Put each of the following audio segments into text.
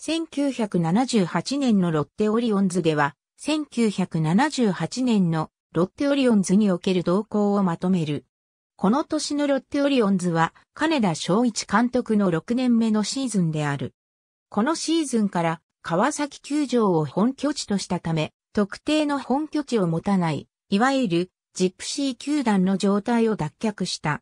1978年のロッテオリオンズでは、1978年のロッテオリオンズにおける動向をまとめる。この年のロッテオリオンズは、金田昭一監督の6年目のシーズンである。このシーズンから、川崎球場を本拠地としたため、特定の本拠地を持たない、いわゆるジプシー球団の状態を脱却した。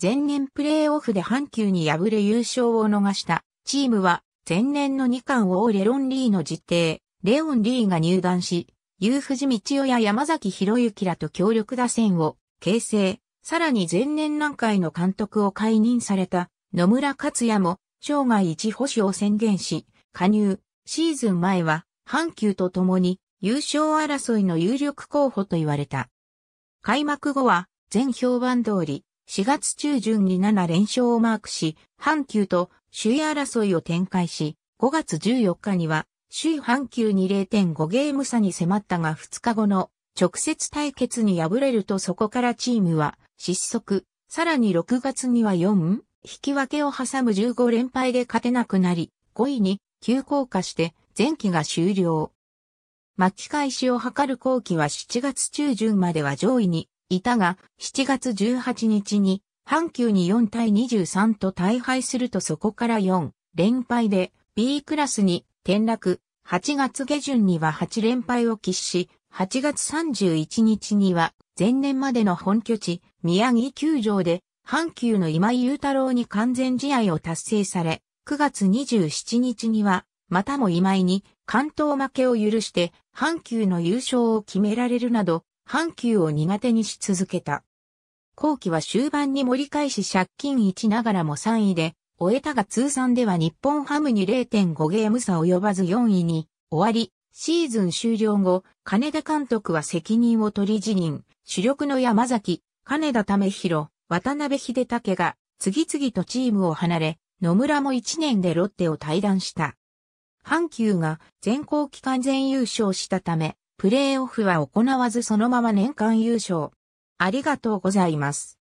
前年プレーオフで阪急に敗れ優勝を逃したチームは前年の2巻をレロン・リーの実弟、レオン・リーが入団し、夕藤道夫や山崎博之らと協力打線を形成、さらに前年南海の監督を解任された野村克也も生涯一保守を宣言し、加入、シーズン前は阪急と共に優勝争いの有力候補と言われた。開幕後は全評判通り4月中旬に7連勝をマークし、阪急と首位争いを展開し、5月14日には、首位半球に0.5ゲーム差に迫ったが2日後の直接対決に敗れるとそこからチームは失速。さらに6月には4引き分けを挟む15連敗で勝てなくなり、5位に急降下して前期が終了。巻き返しを図る後期は7月中旬までは上位にいたが、7月18日に阪急に4対23と大敗するとそこから4連敗で B クラスに転落。8月下旬には8連敗を喫し、8月31日には前年までの本拠地宮城球場で阪急の今井雄太郎に完全試合を達成され、9月27日にはまたも今井に関東負けを許して阪急の優勝を決められるなど、阪急を苦手にし続けた。後期は終盤に盛り返し借金1ながらも3位で、終えたが通算では日本ハムに0.5ゲーム差及ばず4位に終わり、シーズン終了後、金田監督は責任を取り辞任、主力の山崎、金田為弘、渡辺秀武が次々とチームを離れ、野村も1年でロッテを退団した。阪急が全校期間全優勝したため、プレーオフは行わずそのまま年間優勝。ありがとうございます。